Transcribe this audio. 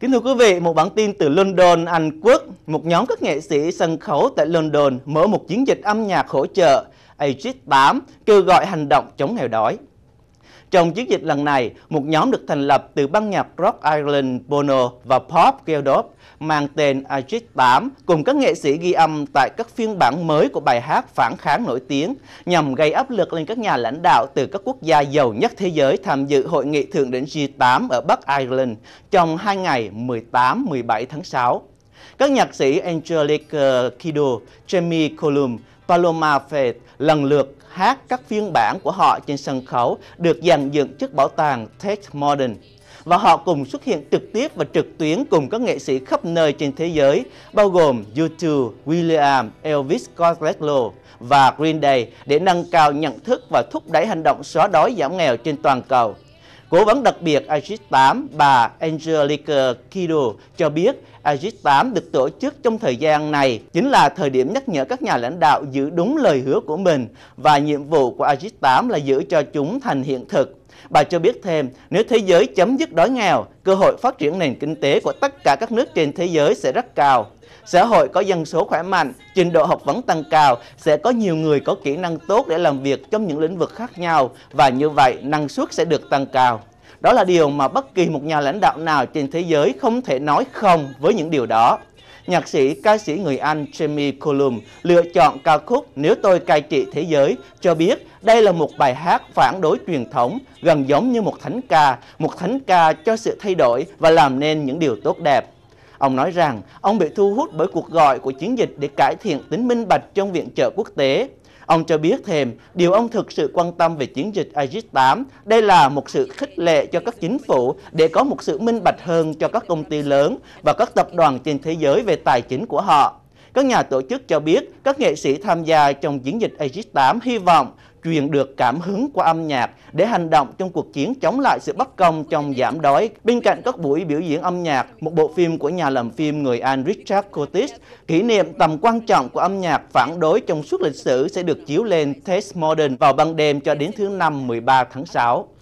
Kính thưa quý vị, một bản tin từ London, Anh Quốc. Một nhóm các nghệ sĩ sân khấu tại London mở một chiến dịch âm nhạc hỗ trợ Aegis 8 kêu gọi hành động chống nghèo đói. Trong chiến dịch lần này, một nhóm được thành lập từ băng nhạc rock Ireland Bono và pop Geldof mang tên Ajit 8 cùng các nghệ sĩ ghi âm tại các phiên bản mới của bài hát phản kháng nổi tiếng nhằm gây áp lực lên các nhà lãnh đạo từ các quốc gia giàu nhất thế giới tham dự hội nghị thượng đỉnh G8 ở Bắc Ireland trong hai ngày 18-17 tháng 6. Các nhạc sĩ Angelique ờ, Kiddo, Jamie Colum, Paloma Faith lần lượt hát các phiên bản của họ trên sân khấu được dàn dựng trước bảo tàng Tate Modern. Và họ cùng xuất hiện trực tiếp và trực tuyến cùng các nghệ sĩ khắp nơi trên thế giới, bao gồm u William, Elvis Costello và Green Day để nâng cao nhận thức và thúc đẩy hành động xóa đói giảm nghèo trên toàn cầu. Cố vấn đặc biệt ISIS-8 bà Angelica Kido cho biết ISIS-8 được tổ chức trong thời gian này chính là thời điểm nhắc nhở các nhà lãnh đạo giữ đúng lời hứa của mình và nhiệm vụ của ISIS-8 là giữ cho chúng thành hiện thực Bà cho biết thêm, nếu thế giới chấm dứt đói nghèo, cơ hội phát triển nền kinh tế của tất cả các nước trên thế giới sẽ rất cao. Xã hội có dân số khỏe mạnh, trình độ học vấn tăng cao, sẽ có nhiều người có kỹ năng tốt để làm việc trong những lĩnh vực khác nhau và như vậy năng suất sẽ được tăng cao. Đó là điều mà bất kỳ một nhà lãnh đạo nào trên thế giới không thể nói không với những điều đó nhạc sĩ ca sĩ người Anh Jamie Cullum lựa chọn ca khúc Nếu tôi cai trị thế giới cho biết đây là một bài hát phản đối truyền thống gần giống như một thánh ca, một thánh ca cho sự thay đổi và làm nên những điều tốt đẹp. Ông nói rằng ông bị thu hút bởi cuộc gọi của chiến dịch để cải thiện tính minh bạch trong viện trợ quốc tế. Ông cho biết thêm, điều ông thực sự quan tâm về chiến dịch ISIS-8, đây là một sự khích lệ cho các chính phủ để có một sự minh bạch hơn cho các công ty lớn và các tập đoàn trên thế giới về tài chính của họ. Các nhà tổ chức cho biết các nghệ sĩ tham gia trong chiến dịch ISIS-8 hy vọng truyền được cảm hứng qua âm nhạc để hành động trong cuộc chiến chống lại sự bất công trong giảm đói. Bên cạnh các buổi biểu diễn âm nhạc, một bộ phim của nhà làm phim người Anh Richard Curtis kỷ niệm tầm quan trọng của âm nhạc phản đối trong suốt lịch sử sẽ được chiếu lên Tate Modern vào ban đêm cho đến thứ năm 13 tháng 6.